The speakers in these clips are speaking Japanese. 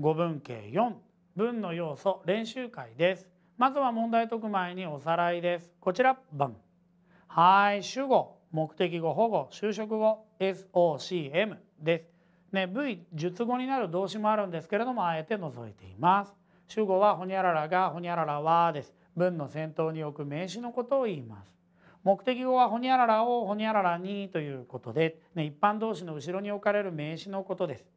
5文系4文の要素練習会ですまずは問題解く前におさらいですこちら文はい主語目的語保護就職語 SOCM ですね V 述語になる動詞もあるんですけれどもあえて除いています主語はほにゃららがほにゃららはです文の先頭に置く名詞のことを言います目的語はほにゃららをほにゃららにということで、ね、一般動詞の後ろに置かれる名詞のことです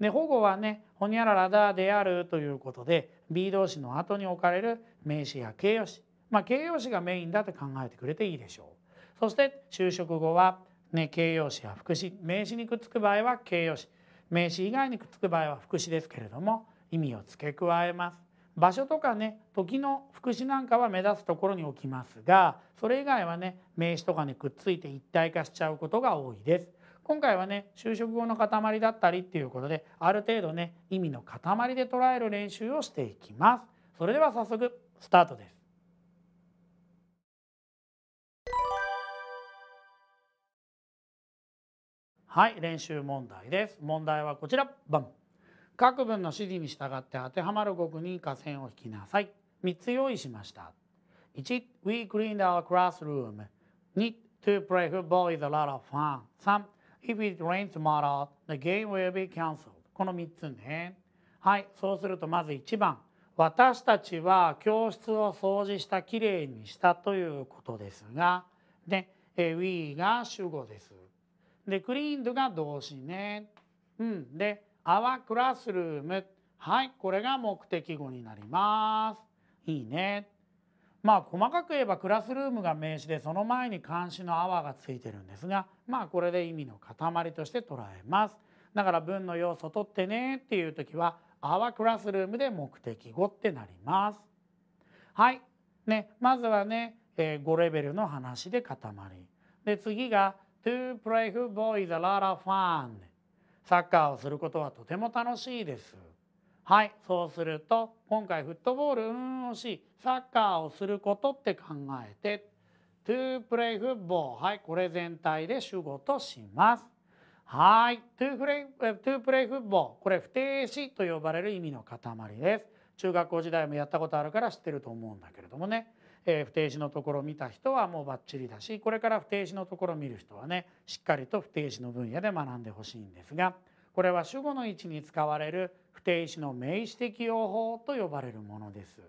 で保護はねほにゃららだであるということで B 動詞の後に置かれる名詞や形容詞まあ形容詞がメインだって考えてくれていいでしょうそして就職後は、ね、形容詞や副詞名詞にくっつく場合は形容詞名詞以外にくっつく場合は副詞ですけれども意味を付け加えます場所とかね時の副詞なんかは目立つところに置きますがそれ以外はね名詞とかにくっついて一体化しちゃうことが多いです今回はね就職後の塊だったりっていうことである程度ね意味の塊で捉える練習をしていきます。それでは早速スタートです。はい練習問題です問題はこちらバン各文の指示に従って当てはまる語句に下線を引きなさい3つ用意しました1 We cleaned our classroom 2 To play football is a lot of fun 3 If it rains tomorrow, the game will be cancelled. この3つね。はい、そうするとまず1番。私たちは教室を掃除したきれいにしたということですがで we が主語ですで cleaned が動詞ね、うん、で our classroom はいこれが目的語になりますいいねまあ細かく言えばクラスルームが名詞でその前に監視の「アワーがついてるんですがまあこれで意味の塊として捉えます。だから文の要素取ってねっていう時は「アワークラスルーム」で目的語ってなります。はい、ね、まずはね、えー、5レベルの話で塊。で次が「To play football is a lot of fun」サッカーをすることはとても楽しいです。はいそうすると今回フットボールうん惜しいサッカーをすることって考えて to play football はいこれ全体で主語としますはい to play, to play football これ不定詞と呼ばれる意味の塊です中学校時代もやったことあるから知ってると思うんだけれどもね、えー、不定詞のところを見た人はもうバッチリだしこれから不定詞のところを見る人はねしっかりと不定詞の分野で学んでほしいんですがこれは主語の位置に使われる不定詞の名詞適用法と呼ばれるものです。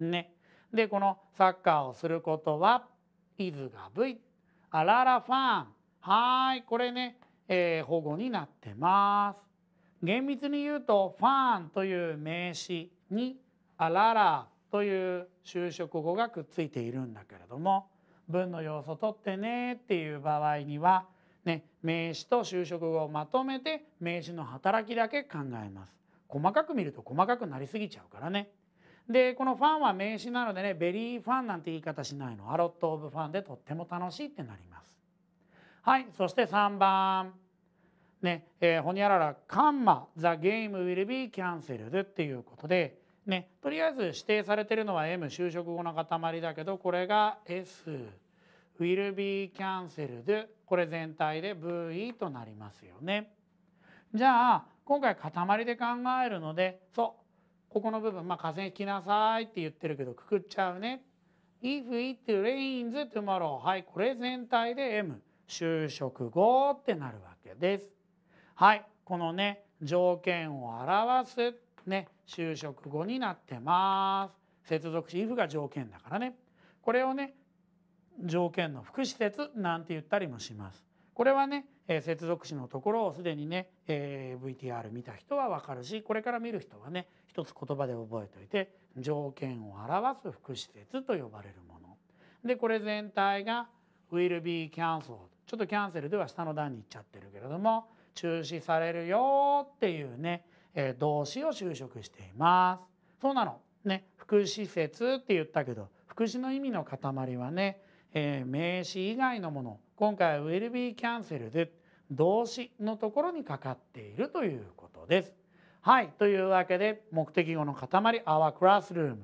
ね。でこのサッカーをすることは「イズが V」「あららファン」はいこれね、えー、保護になってます。厳密に言うと「ファン」という名詞に「あらら」という修飾語がくっついているんだけれども文の要素取ってねっていう場合には名詞と就職語をまとめて名詞の働きだけ考えます細かく見ると細かくなりすぎちゃうからねでこのファンは名詞なのでねベリーファンなんて言い方しないのアロット・オブ・ファンでとっても楽しいってなりますはいそして3番ねえー、ほにゃららカンマ The game will be cancelled っていうことでね、とりあえず指定されてるのは M 就職後の塊だけどこれが S will be cancelled これ全体で V となりますよね。じゃあ今回塊で考えるのでそうここの部分まあ河川引きなさいって言ってるけどくくっちゃうね。If it rains tomorrow はいこれ全体で M 就職後ってなるわけです。はいこのね条件を表すね就職後になってます。接続詞 if が条件だからね。これをね条件の副施設なんて言ったりもします。これはね、えー、接続詞のところをすでにね、えー、VTR 見た人はわかるしこれから見る人はね一つ言葉で覚えておいて条件を表す副施設と呼ばれるもの。でこれ全体が will be cancelled ちょっとキャンセルでは下の段に行っちゃってるけれども中止されるよっていうね、えー、動詞を就職しています。そうなのね副施設って言ったけど副詞の意味の塊はねえ名詞以外のもの今回は will be cancelled 動詞のところにかかっているということです。はいというわけで目的語の塊 our classroom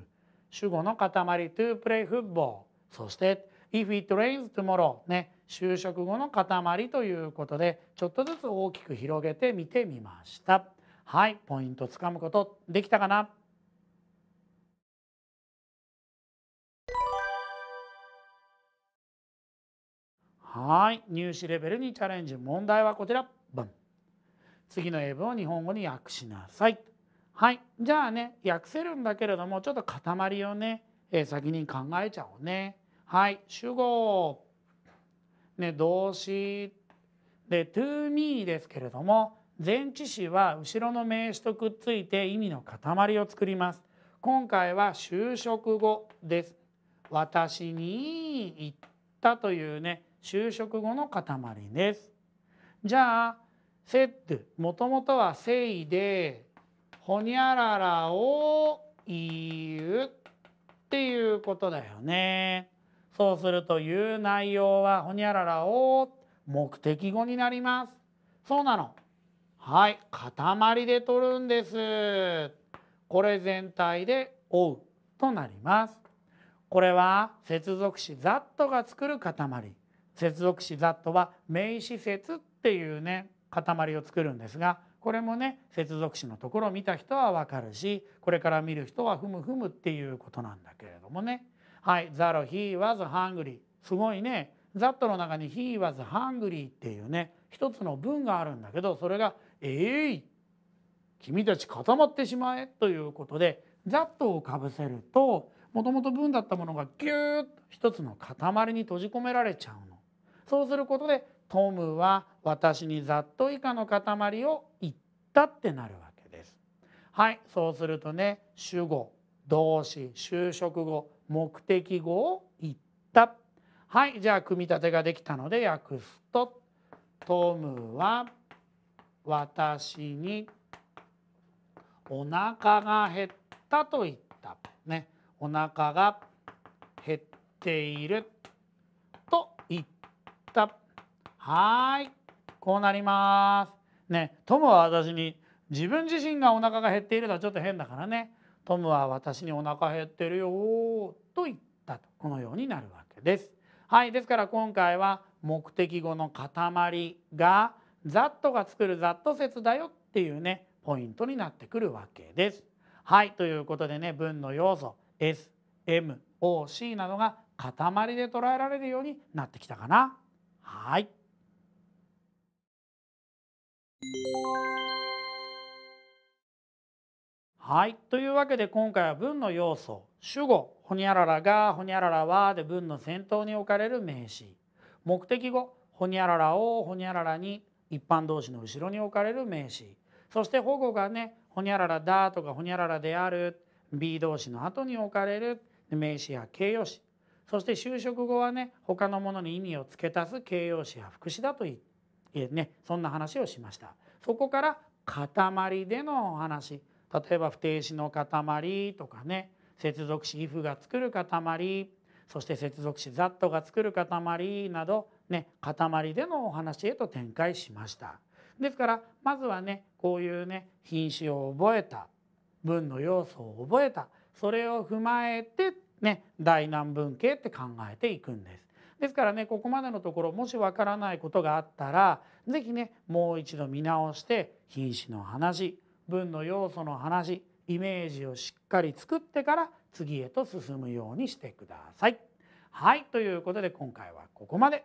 主語の塊 to play football そして if it rains tomorrow ね就職後の塊ということでちょっとずつ大きく広げて見てみました。はいポイントつかむことできたかなはい入試レベルにチャレンジ問題はこちらバン次の英文を日本語に訳しなさいはいじゃあね訳せるんだけれどもちょっと塊をね、え先に考えちゃおうねはい主語ね動詞で to me ですけれども前置詞は後ろの名詞とくっついて意味の塊を作ります今回は就職後です私に言ったというね就職後の塊です。じゃあセットもともとはせいでほにゃららを言うっていうことだよね。そうすると言う内容はほにゃららを目的語になります。そうなの。はい、塊で取るんです。これ全体で「おう」となります。これは接続詞「ざっと」が作る塊接続詞ザットは名詞節っていうね塊を作るんですがこれもね接続詞のところを見た人はわかるしこれから見る人はふむふむっていうことなんだけれどもねはい「ザロ he was hungry」すごいね「ザットの中に「he was hungry」っていうね一つの文があるんだけどそれが「えい、ー、君たち固まってしまえ」ということで「ザットをかぶせるともともと文だったものがギューッと一つの塊に閉じ込められちゃうのそうすることでトムは私にざっと以下の塊を言ったってなるわけです。はいそうするとね主語動詞就職語目的語を言った。はいじゃあ組み立てができたので訳すと「トムは私にお腹が減ったと言った」ね「お腹が減っている」たはいこうなりますねトムは私に自分自身がお腹が減っているのはちょっと変だからねトムは私にお腹減ってるよと言ったとこのようになるわけですはいですから今回は目的語の塊がざっとが作るざっと説だよっていうねポイントになってくるわけですはいということでね文の要素 SMOC などが塊で捉えられるようになってきたかな。はい。はい。というわけで今回は文の要素主語「ほにゃららが」「ほにゃららは」で文の先頭に置かれる名詞目的語「ほにゃららを」「ほにゃららに」一般動詞の後ろに置かれる名詞そして保護がね「ほにゃららだ」とか「ほにゃららである」B 動詞の後に置かれる名詞や形容詞そして就職後はね他のものに意味を付け足す形容詞や副詞だといえねそんな話をしましたそこから塊でのお話例えば不定詞の塊とかね接続詞 if が作る塊そして接続詞 that が作る塊などね塊でのお話へと展開しましたですからまずはねこういうね品詞を覚えた文の要素を覚えたそれを踏まえてね、大難文系って考えていくんです。ですからねここまでのところもしわからないことがあったら是非ねもう一度見直して品詞の話文の要素の話イメージをしっかり作ってから次へと進むようにしてください。はいということで今回はここまで。